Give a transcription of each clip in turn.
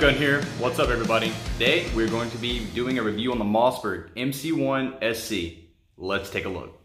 Gun here. What's up everybody? Today we're going to be doing a review on the Mossberg MC1 SC. Let's take a look.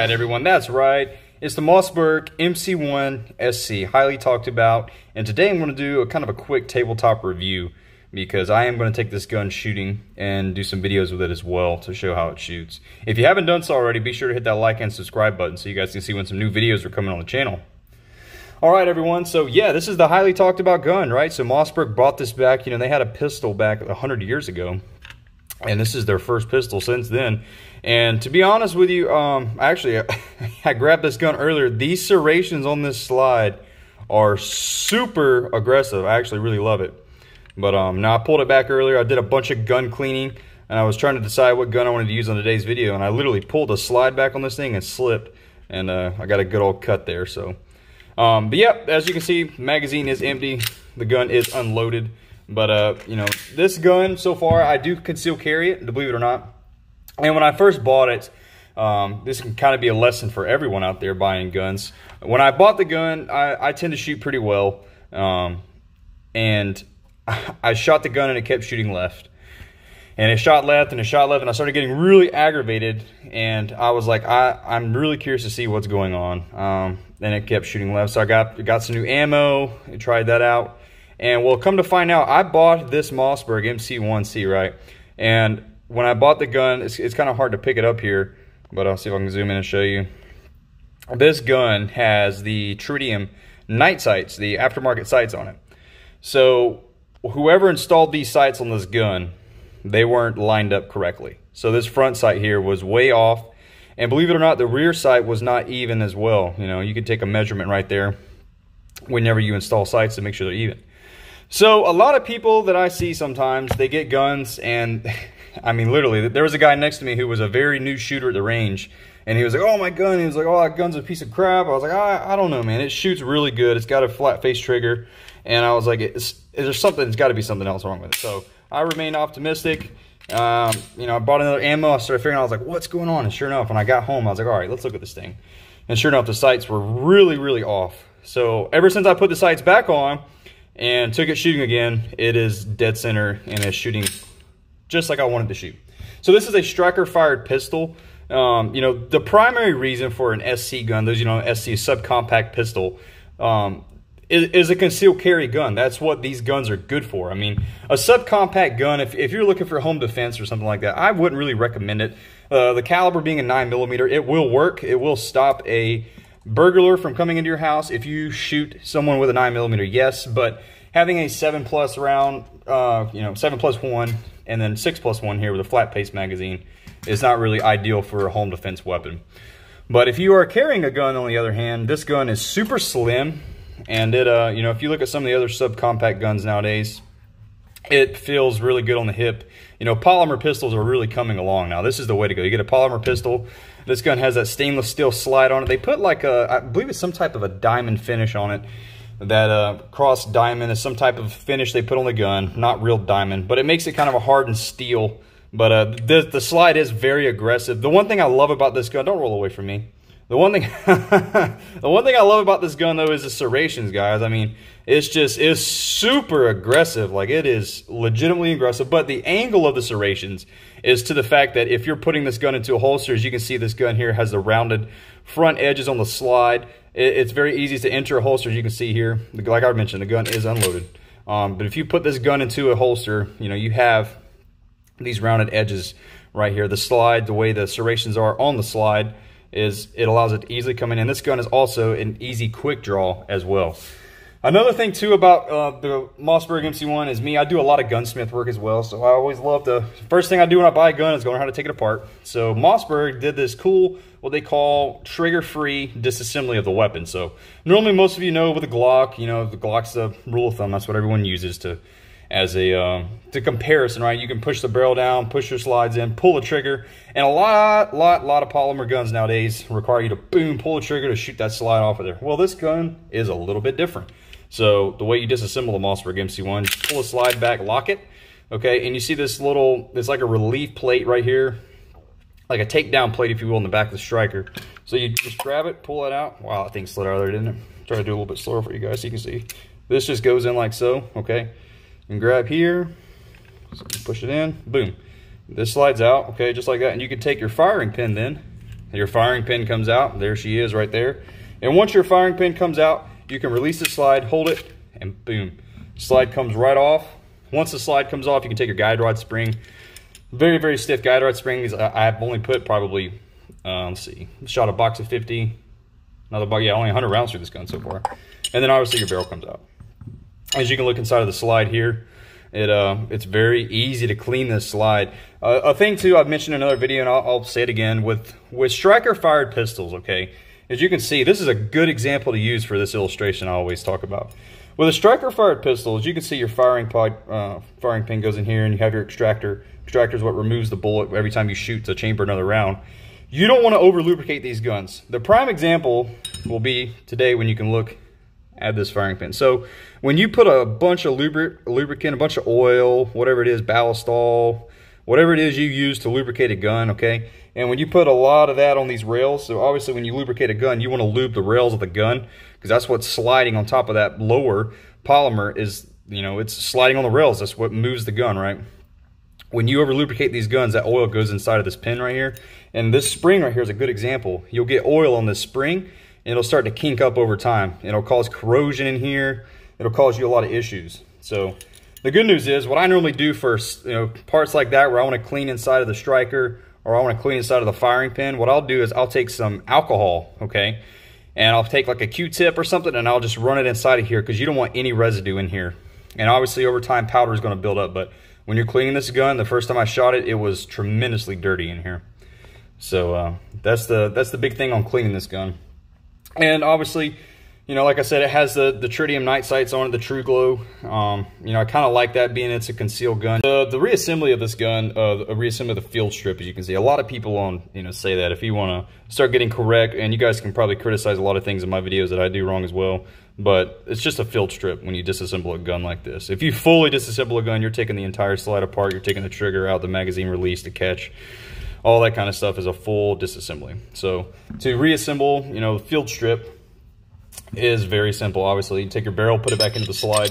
right, everyone, that's right. It's the Mossberg MC1 SC, highly talked about. And today I'm going to do a kind of a quick tabletop review because I am going to take this gun shooting and do some videos with it as well to show how it shoots. If you haven't done so already, be sure to hit that like and subscribe button so you guys can see when some new videos are coming on the channel. All right, everyone. So yeah, this is the highly talked about gun, right? So Mossberg brought this back. You know, they had a pistol back 100 years ago and this is their first pistol since then. And to be honest with you, um, actually, I, grabbed this gun earlier. These serrations on this slide are super aggressive. I actually really love it. But um, now I pulled it back earlier. I did a bunch of gun cleaning, and I was trying to decide what gun I wanted to use on today's video, and I literally pulled the slide back on this thing and slipped, and uh, I got a good old cut there. So, um, But yep, as you can see, magazine is empty. The gun is unloaded. But, uh, you know, this gun so far, I do conceal carry it, believe it or not. And when I first bought it, um, this can kind of be a lesson for everyone out there buying guns. When I bought the gun, I, I tend to shoot pretty well. Um, and I shot the gun and it kept shooting left. And it shot left and it shot left and I started getting really aggravated. And I was like, I, I'm really curious to see what's going on. Um, and it kept shooting left. So I got, got some new ammo and tried that out. And well, come to find out, I bought this Mossberg MC1C, right? And when I bought the gun, it's, it's kind of hard to pick it up here, but I'll see if I can zoom in and show you. This gun has the tritium night sights, the aftermarket sights on it. So whoever installed these sights on this gun, they weren't lined up correctly. So this front sight here was way off. And believe it or not, the rear sight was not even as well. You know, you could take a measurement right there whenever you install sights to make sure they're even. So a lot of people that I see sometimes, they get guns and I mean literally there was a guy next to me who was a very new shooter at the range and he was like, "Oh my gun." He was like, "Oh, that gun's a piece of crap." I was like, "I, I don't know, man. It shoots really good. It's got a flat face trigger." And I was like, "It's there's something. It's got to be something else wrong with it." So I remained optimistic. Um, you know, I bought another ammo. I started figuring. I was like, "What's going on?" And sure enough, when I got home, I was like, "All right, let's look at this thing." And sure enough, the sights were really, really off. So ever since I put the sights back on, and took it shooting again. It is dead center and is shooting just like I wanted to shoot. So this is a striker fired pistol. Um, you know, the primary reason for an SC gun, those, you know, SC subcompact pistol, um, is, is, a concealed carry gun. That's what these guns are good for. I mean, a subcompact gun, if, if you're looking for home defense or something like that, I wouldn't really recommend it. Uh, the caliber being a 9 millimeter, it will work. It will stop a burglar from coming into your house if you shoot someone with a 9 millimeter, yes, but having a 7 plus round, uh, you know, 7 plus 1, and then 6 plus 1 here with a flat pace magazine is not really ideal for a home defense weapon. But if you are carrying a gun, on the other hand, this gun is super slim, and it, uh, you know, if you look at some of the other subcompact guns nowadays, it feels really good on the hip. You know, polymer pistols are really coming along now. This is the way to go. You get a polymer pistol, this gun has that stainless steel slide on it. They put like a, I believe it's some type of a diamond finish on it. That uh, cross diamond is some type of finish they put on the gun. Not real diamond, but it makes it kind of a hardened steel. But uh, the, the slide is very aggressive. The one thing I love about this gun, don't roll away from me. The one thing, the one thing I love about this gun though is the serrations, guys. I mean, it's just it's super aggressive. Like it is legitimately aggressive. But the angle of the serrations is to the fact that if you're putting this gun into a holster, as you can see, this gun here has the rounded front edges on the slide. It's very easy to enter a holster, as you can see here. Like I mentioned, the gun is unloaded. Um, but if you put this gun into a holster, you know, you have these rounded edges right here. The slide, the way the serrations are on the slide, is it allows it to easily come in. And this gun is also an easy quick draw as well. Another thing too about uh, the Mossberg MC1 is me, I do a lot of gunsmith work as well. So I always love to, first thing I do when I buy a gun is learn how to take it apart. So Mossberg did this cool, what they call trigger-free disassembly of the weapon. So normally most of you know with a Glock, you know, the Glock's the rule of thumb. That's what everyone uses to as a um, to comparison, right? You can push the barrel down, push your slides in, pull the trigger, and a lot, lot, lot of polymer guns nowadays require you to boom, pull the trigger to shoot that slide off of there. Well, this gun is a little bit different. So the way you disassemble the Mossberg MC1, pull the slide back, lock it, okay? And you see this little, it's like a relief plate right here, like a takedown plate, if you will, in the back of the striker. So you just grab it, pull it out. Wow, that thing slid out of there, didn't it? Try to do a little bit slower for you guys so you can see. This just goes in like so, okay? and grab here, push it in, boom. This slides out, okay, just like that. And you can take your firing pin then. Your firing pin comes out, there she is right there. And once your firing pin comes out, you can release the slide, hold it, and boom. Slide comes right off. Once the slide comes off, you can take your guide rod spring. Very, very stiff guide rod springs. I've only put probably, uh, let's see, shot a box of 50, another box, yeah, only 100 rounds through this gun so far. And then obviously your barrel comes out as you can look inside of the slide here, it uh, it's very easy to clean this slide. Uh, a thing too, I've mentioned in another video, and I'll, I'll, say it again with with striker fired pistols. Okay, as you can see, this is a good example to use for this illustration. I always talk about with a striker fired pistol. As you can see, your firing pod, uh, firing pin goes in here, and you have your extractor. Extractor is what removes the bullet every time you shoot to chamber another round. You don't want to over lubricate these guns. The prime example will be today when you can look add this firing pin. So when you put a bunch of lubricant, a bunch of oil, whatever it is, ballast all, whatever it is you use to lubricate a gun, okay? And when you put a lot of that on these rails, so obviously when you lubricate a gun, you want to lube the rails of the gun because that's what's sliding on top of that lower polymer is, you know, it's sliding on the rails. That's what moves the gun, right? When you over lubricate these guns, that oil goes inside of this pin right here. And this spring right here is a good example. You'll get oil on this spring it'll start to kink up over time. It'll cause corrosion in here. It'll cause you a lot of issues. So the good news is what I normally do for you know parts like that where I want to clean inside of the striker or I want to clean inside of the firing pin, what I'll do is I'll take some alcohol, okay? And I'll take like a Q-tip or something and I'll just run it inside of here because you don't want any residue in here. And obviously over time powder is going to build up, but when you're cleaning this gun, the first time I shot it, it was tremendously dirty in here. So uh, that's the that's the big thing on cleaning this gun. And obviously, you know, like I said, it has the, the tritium night sights on it, the true glow. Um, you know, I kind of like that being it's a concealed gun. The, the reassembly of this gun, uh, the reassembly of the field strip, as you can see, a lot of people on, you know, say that if you want to start getting correct, and you guys can probably criticize a lot of things in my videos that I do wrong as well, but it's just a field strip when you disassemble a gun like this. If you fully disassemble a gun, you're taking the entire slide apart, you're taking the trigger out, the magazine release, the catch, all that kind of stuff is a full disassembly. So to reassemble, you know, field strip is very simple, obviously. You take your barrel, put it back into the slide,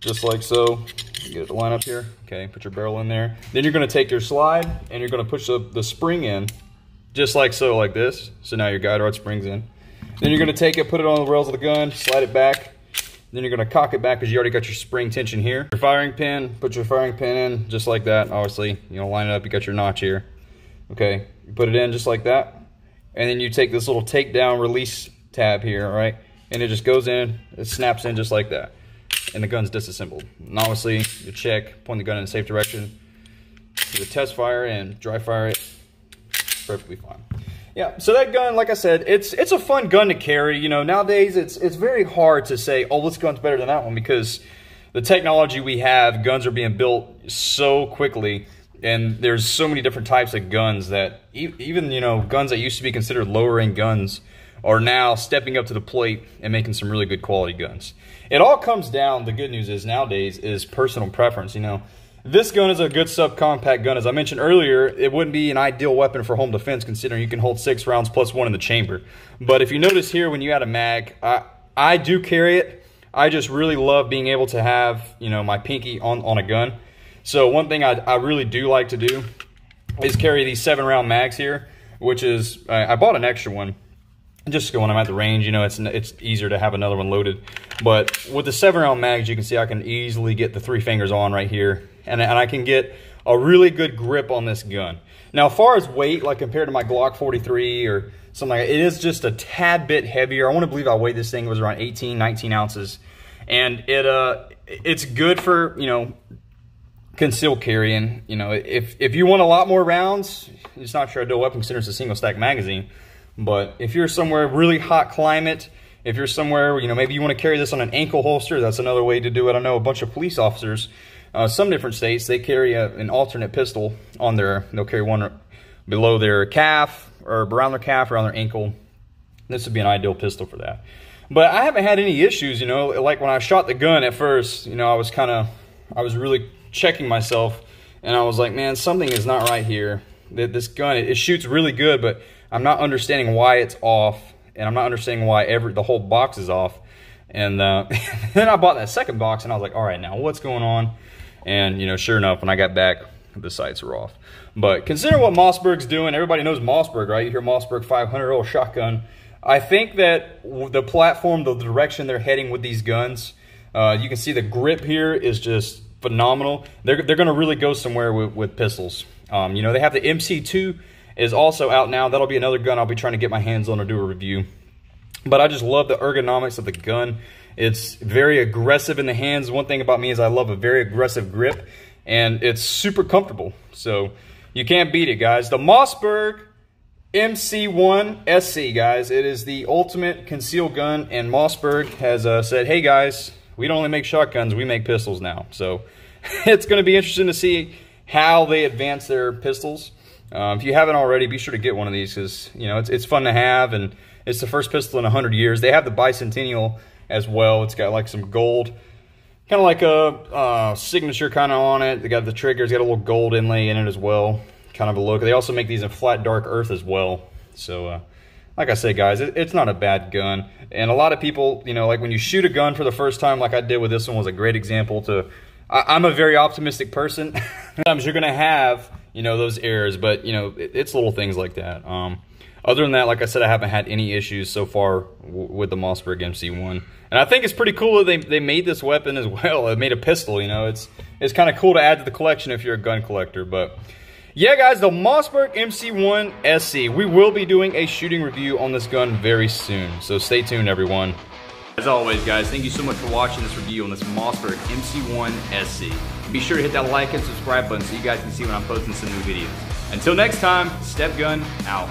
just like so. Get it to line up here. Okay, put your barrel in there. Then you're gonna take your slide and you're gonna push the, the spring in, just like so, like this. So now your guide rod springs in. Then you're gonna take it, put it on the rails of the gun, slide it back, then you're gonna cock it back because you already got your spring tension here. Your firing pin, put your firing pin in just like that. Obviously, you know, line it up, you got your notch here. Okay, you put it in just like that. And then you take this little takedown release tab here, all right? And it just goes in, it snaps in just like that. And the gun's disassembled. And obviously, you check, point the gun in a safe direction, do the test fire and dry fire it, perfectly fine. Yeah, so that gun, like I said, it's it's a fun gun to carry. You know, nowadays it's it's very hard to say, oh, this gun's better than that one because the technology we have, guns are being built so quickly and there's so many different types of guns that e even you know guns that used to be considered lower end guns are now stepping up to the plate and making some really good quality guns. It all comes down, the good news is nowadays, is personal preference. You know, this gun is a good subcompact gun. As I mentioned earlier, it wouldn't be an ideal weapon for home defense considering you can hold six rounds plus one in the chamber. But if you notice here, when you add a mag, I, I do carry it. I just really love being able to have, you know, my pinky on, on a gun. So one thing I, I really do like to do is carry these seven round mags here, which is, I, I bought an extra one just when I'm at the range, you know, it's it's easier to have another one loaded. But with the seven round mags, you can see I can easily get the three fingers on right here. And, and I can get a really good grip on this gun. Now, as far as weight, like compared to my Glock 43 or something like that, it is just a tad bit heavier. I want to believe I weighed this thing, it was around 18, 19 ounces. And it uh, it's good for, you know, conceal carrying. You know, if, if you want a lot more rounds, it's not sure a dual Weapon considers a single stack magazine. But if you're somewhere really hot climate, if you're somewhere, you know, maybe you want to carry this on an ankle holster, that's another way to do it. I know a bunch of police officers, uh, some different states, they carry a, an alternate pistol on their, they'll carry one below their calf or around their calf, around their ankle. This would be an ideal pistol for that. But I haven't had any issues, you know, like when I shot the gun at first, you know, I was kind of, I was really checking myself and I was like, man, something is not right here. That This gun, it, it shoots really good, but I'm not understanding why it's off and I'm not understanding why every the whole box is off. And uh, then I bought that second box and I was like, all right, now what's going on? And, you know, sure enough, when I got back, the sights were off. But consider what Mossberg's doing. Everybody knows Mossberg, right? You hear Mossberg 500 old shotgun. I think that the platform, the direction they're heading with these guns, uh, you can see the grip here is just phenomenal. They're, they're going to really go somewhere with, with pistols. Um, you know, they have the MC2 is also out now. That'll be another gun I'll be trying to get my hands on to do a review. But I just love the ergonomics of the gun. It's very aggressive in the hands. One thing about me is I love a very aggressive grip, and it's super comfortable. So you can't beat it, guys. The Mossberg MC1 SC, guys. It is the ultimate concealed gun, and Mossberg has uh, said, hey, guys, we don't only make shotguns, we make pistols now. So it's going to be interesting to see how they advance their pistols. Um, if you haven't already, be sure to get one of these because you know it's it's fun to have, and it's the first pistol in hundred years. They have the bicentennial as well. It's got like some gold, kind of like a uh, signature kind of on it. They got the trigger. It's got a little gold inlay in it as well, kind of a look. They also make these in flat dark earth as well. So uh, like I said, guys, it, it's not a bad gun. And a lot of people, you know, like when you shoot a gun for the first time, like I did with this one, was a great example to. I, am a very optimistic person. Sometimes you're gonna have, you know, those errors, but you know, it, it's little things like that. Um, other than that, like I said, I haven't had any issues so far with the Mossberg MC1. And I think it's pretty cool that they, they made this weapon as well. It made a pistol, you know. It's it's kind of cool to add to the collection if you're a gun collector. But yeah, guys, the Mossberg MC1 SC. We will be doing a shooting review on this gun very soon, so stay tuned, everyone. As always, guys, thank you so much for watching this review on this Mossberg MC1 SC. Be sure to hit that like and subscribe button so you guys can see when I'm posting some new videos. Until next time, Step Gun out.